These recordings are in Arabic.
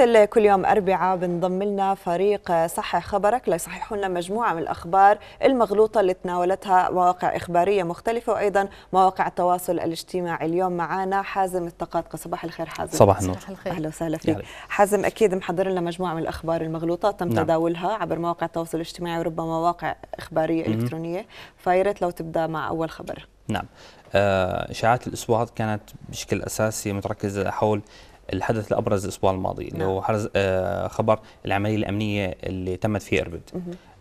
مثل كل يوم أربعاء بنضم لنا فريق آه، صحح خبرك ليصححوا لنا مجموعة من الأخبار المغلوطة اللي تناولتها مواقع إخبارية مختلفة وأيضا مواقع التواصل الاجتماعي اليوم معنا حازم التقاطقة صباح الخير حازم صباح النور أهلا وسهلا فيك حازم أكيد محضر لنا مجموعة من الأخبار المغلوطة تم نعم. تداولها عبر مواقع التواصل الاجتماعي وربما مواقع إخبارية إلكترونية فياريت لو تبدأ مع أول خبر نعم آه، اشاعات الاسبوع كانت بشكل اساسي متركزه حول الحدث الابرز الاسبوع الماضي نعم. اللي هو نعم. حرز آه، خبر العمليه الامنيه اللي تمت في اربد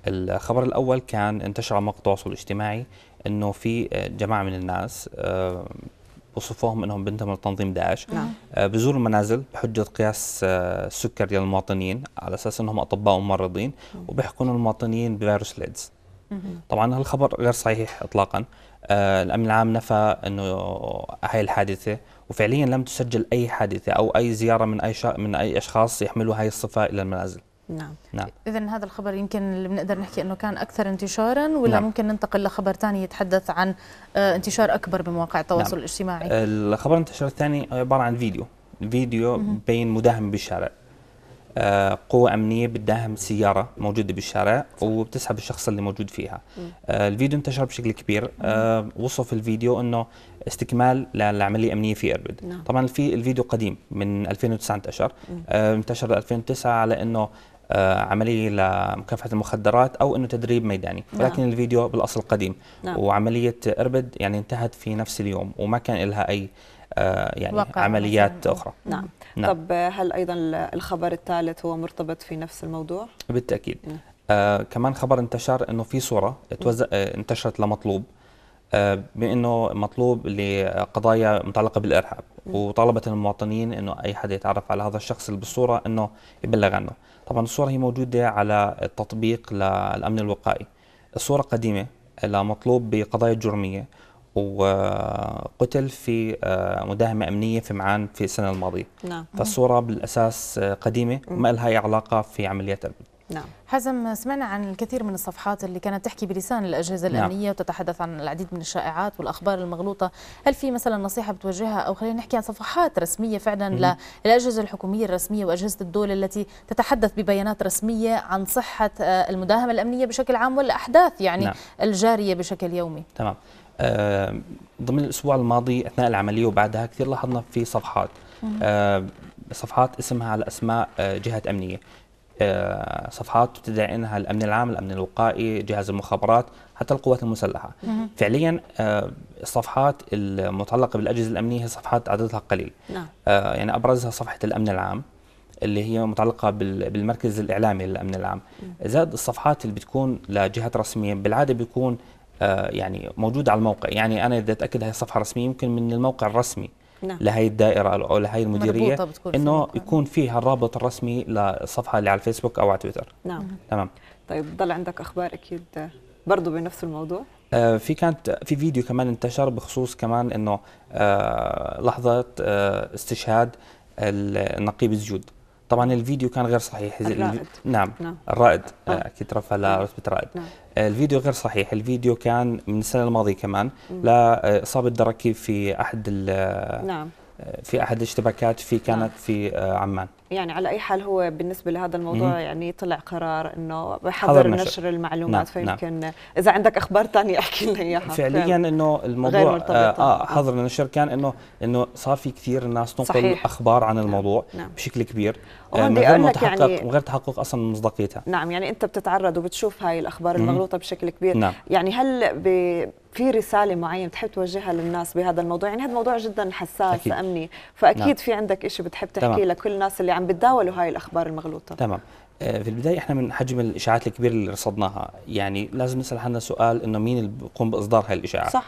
الخبر الاول كان انتشر على مواقع التواصل الاجتماعي انه في آه، جماعه من الناس آه، وصفوهم انهم بينتموا لتنظيم داعش نعم. بزوروا المنازل بحجه قياس السكر للمواطنين على اساس انهم اطباء وممرضين وبيحقنوا المواطنين بفيروس ليدز طبعا هالخبر غير صحيح اطلاقا الامن العام نفى انه هاي الحادثه وفعليا لم تسجل اي حادثه او اي زياره من اي شا... من اي اشخاص يحملوا هاي الصفه الى المنازل نعم نعم اذا هذا الخبر يمكن اللي بنقدر نحكي انه كان اكثر انتشارا ولا نعم. ممكن ننتقل لخبر ثاني يتحدث عن آه، انتشار اكبر بمواقع نعم. التواصل نعم. الاجتماعي الخبر الانتشار الثاني عباره عن فيديو فيديو بين مداهم بالشارع آه، قوة أمنية بتداهم سيارة موجودة بالشارع وبتسحب الشخص اللي موجود فيها آه، الفيديو انتشر بشكل كبير آه، وصف الفيديو أنه استكمال للعملية أمنية في إربد نعم. طبعا في الفيديو قديم من 2019 انتشر 2009 على أنه آه، عمليه لمكافحه المخدرات او انه تدريب ميداني نعم. ولكن الفيديو بالاصل قديم نعم. وعمليه اربد يعني انتهت في نفس اليوم وما كان لها اي آه، يعني وقع. عمليات نعم. اخرى نعم. نعم طب هل ايضا الخبر الثالث هو مرتبط في نفس الموضوع بالتاكيد نعم. آه كمان خبر انتشر انه في صوره نعم. آه، انتشرت لمطلوب آه، بانه مطلوب لقضايا متعلقه بالارهاب وطالبت المواطنين انه اي حدا يتعرف على هذا الشخص اللي بالصوره انه يبلغ عنه طبعا الصوره هي موجوده على التطبيق للامن الوقائي الصوره قديمه لمطلوب بقضايا جرميه وقتل في آه، مداهمة أمنية في معان في السنة الماضية نعم. فالصورة بالأساس آه، قديمة وما لها أي علاقة في عمليات نعم حزم سمعنا عن الكثير من الصفحات اللي كانت تحكي بلسان الأجهزة نعم. الأمنية نعم. وتتحدث عن العديد من الشائعات والأخبار المغلوطة هل في مثلا نصيحة بتوجهها أو خلينا نحكي عن صفحات رسمية فعلا مم. للأجهزة الحكومية الرسمية وأجهزة الدولة التي تتحدث ببيانات رسمية عن صحة آه، المداهمة الأمنية بشكل عام والأحداث يعني نعم. الجارية بشكل يومي تمام آه ضمن الأسبوع الماضي أثناء العملية وبعدها كثير لاحظنا في صفحات آه صفحات اسمها على اسماء آه، جهات امنيه آه، صفحات تدعي انها الامن العام، الامن الوقائي، جهاز المخابرات، حتى القوات المسلحه. فعليا آه، الصفحات المتعلقه بالاجهزه الامنيه هي صفحات عددها قليل. نعم. آه، يعني ابرزها صفحه الامن العام اللي هي متعلقه بالمركز الاعلامي للامن العام. مه. زاد الصفحات اللي بتكون لجهات رسميه بالعاده بيكون يعني موجوده على الموقع، يعني انا اذا اتاكد هي صفحه رسميه يمكن من الموقع الرسمي. نعم. لهي الدائره او لهي المديريه انه يكون فيها الرابط الرسمي للصفحه اللي على الفيسبوك او على تويتر نعم تمام طيب ضل عندك اخبار اكيد برضه بنفس الموضوع آه في كانت في فيديو كمان انتشر بخصوص كمان انه آه لحظه آه استشهاد النقيب الزيود طبعا الفيديو كان غير صحيح الرائد. نعم, لا. نعم. الرائد آه. آه، اكيد رفع لرتبه نعم. رائد نعم. آه، الفيديو غير صحيح الفيديو كان من السنه الماضيه كمان لاصابه دركي في احد نعم في احد الاشتباكات في كانت نعم. في آه، عمان يعني على اي حال هو بالنسبه لهذا الموضوع مم. يعني طلع قرار انه بحضر نشر, نشر المعلومات نعم. نعم. فيمكن نعم. اذا عندك اخبار ثانيه احكي لنا اياها فعليا انه الموضوع غير مرتبط آه،, اه حظر النشر كان انه انه صار في كثير ناس تنقل صحيح. نعم، اخبار عن الموضوع نعم. نعم. بشكل كبير آه من يعني غير تحقق يعني وغير تحقق اصلا من مصداقيتها نعم يعني انت بتتعرض وبتشوف هاي الاخبار المغلوطه بشكل كبير نعم. يعني هل ب في رساله معينه بتحب توجهها للناس بهذا الموضوع يعني هذا موضوع جدا حساس أكيد. امني فاكيد نعم. في عندك شيء بتحب تحكيه تمام. لكل الناس اللي عم بتداولوا هاي الاخبار المغلوطه تمام آه، في البدايه احنا من حجم الاشاعات الكبيره اللي رصدناها يعني لازم نسال حالنا سؤال انه مين اللي بيقوم باصدار هاي الاشاعات صح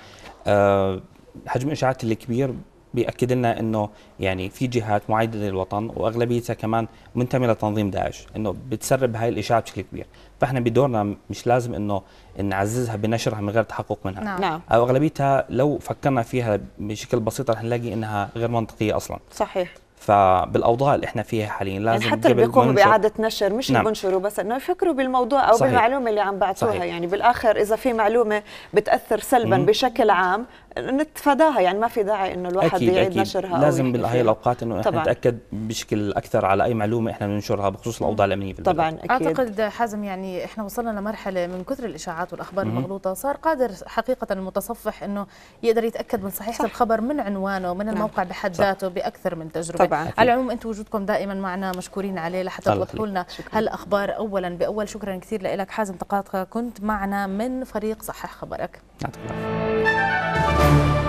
آه حجم الاشاعات الكبير بيأكد لنا انه يعني في جهات معايده للوطن واغلبيتها كمان منتميه لتنظيم داعش انه بتسرب هاي الاشاعه بشكل كبير فاحنا بدورنا مش لازم انه نعززها بنشرها من غير تحقق منها نعم. نعم. او اغلبيتها لو فكرنا فيها بشكل بسيط رح نلاقي انها غير منطقيه اصلا صحيح فبالاوضاع اللي احنا فيها حاليا يعني لازم يعني حتى اللي بيقوموا باعاده نشر مش نعم. بنشروا بس انه يفكروا بالموضوع او صحيح. بالمعلومه اللي عم بعثوها يعني بالاخر اذا في معلومه بتاثر سلبا مم. بشكل عام نتفاداها يعني ما في داعي انه الواحد أكيد يعيد أكيد نشرها لازم بهي الاوقات انه احنا نتاكد بشكل اكثر على اي معلومه احنا بننشرها بخصوص الاوضاع الامنيه في طبعا اكيد اعتقد حازم يعني احنا وصلنا لمرحله من كثر الاشاعات والاخبار المغلوطه صار قادر حقيقه المتصفح انه يقدر يتاكد من صحيحه صح. الخبر من عنوانه من نعم. الموقع بحد ذاته باكثر من تجربه طبعا. أكيد. على العموم انتم وجودكم دائما معنا مشكورين عليه لحتى توضحوا لنا هالاخبار اولا باول شكرا كثير لك حازم تقاطقه كنت معنا من فريق صحح خبرك يعطيك Thank you.